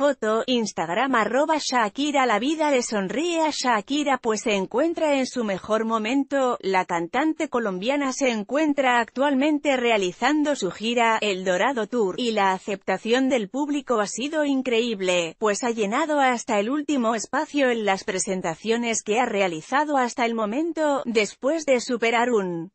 Foto, Instagram arroba Shakira La vida le sonríe a Shakira pues se encuentra en su mejor momento, la cantante colombiana se encuentra actualmente realizando su gira, El Dorado Tour, y la aceptación del público ha sido increíble, pues ha llenado hasta el último espacio en las presentaciones que ha realizado hasta el momento, después de superar un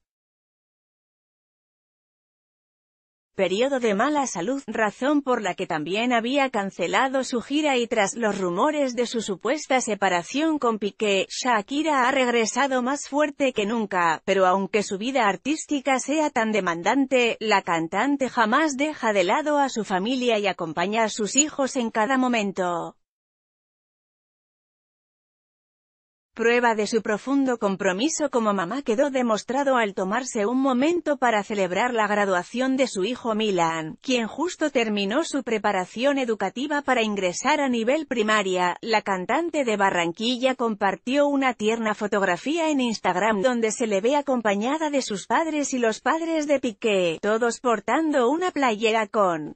periodo de mala salud, razón por la que también había cancelado su gira y tras los rumores de su supuesta separación con Piqué, Shakira ha regresado más fuerte que nunca, pero aunque su vida artística sea tan demandante, la cantante jamás deja de lado a su familia y acompaña a sus hijos en cada momento. Prueba de su profundo compromiso como mamá quedó demostrado al tomarse un momento para celebrar la graduación de su hijo Milan, quien justo terminó su preparación educativa para ingresar a nivel primaria. La cantante de Barranquilla compartió una tierna fotografía en Instagram donde se le ve acompañada de sus padres y los padres de Piqué, todos portando una playera con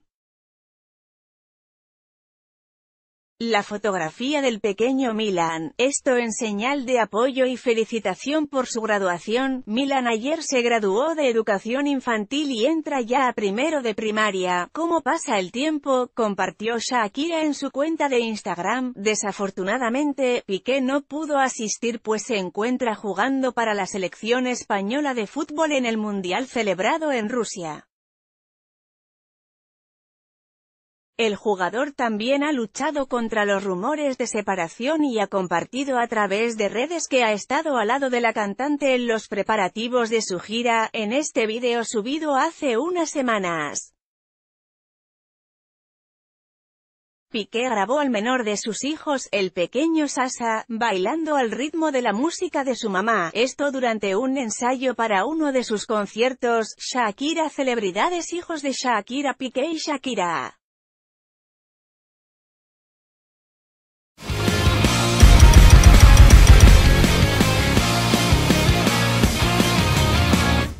La fotografía del pequeño Milan, esto en señal de apoyo y felicitación por su graduación, Milan ayer se graduó de educación infantil y entra ya a primero de primaria, ¿cómo pasa el tiempo?, compartió Shakira en su cuenta de Instagram, desafortunadamente, Piqué no pudo asistir pues se encuentra jugando para la selección española de fútbol en el Mundial celebrado en Rusia. El jugador también ha luchado contra los rumores de separación y ha compartido a través de redes que ha estado al lado de la cantante en los preparativos de su gira, en este video subido hace unas semanas. Piqué grabó al menor de sus hijos, el pequeño Sasa, bailando al ritmo de la música de su mamá, esto durante un ensayo para uno de sus conciertos, Shakira Celebridades Hijos de Shakira Piqué y Shakira.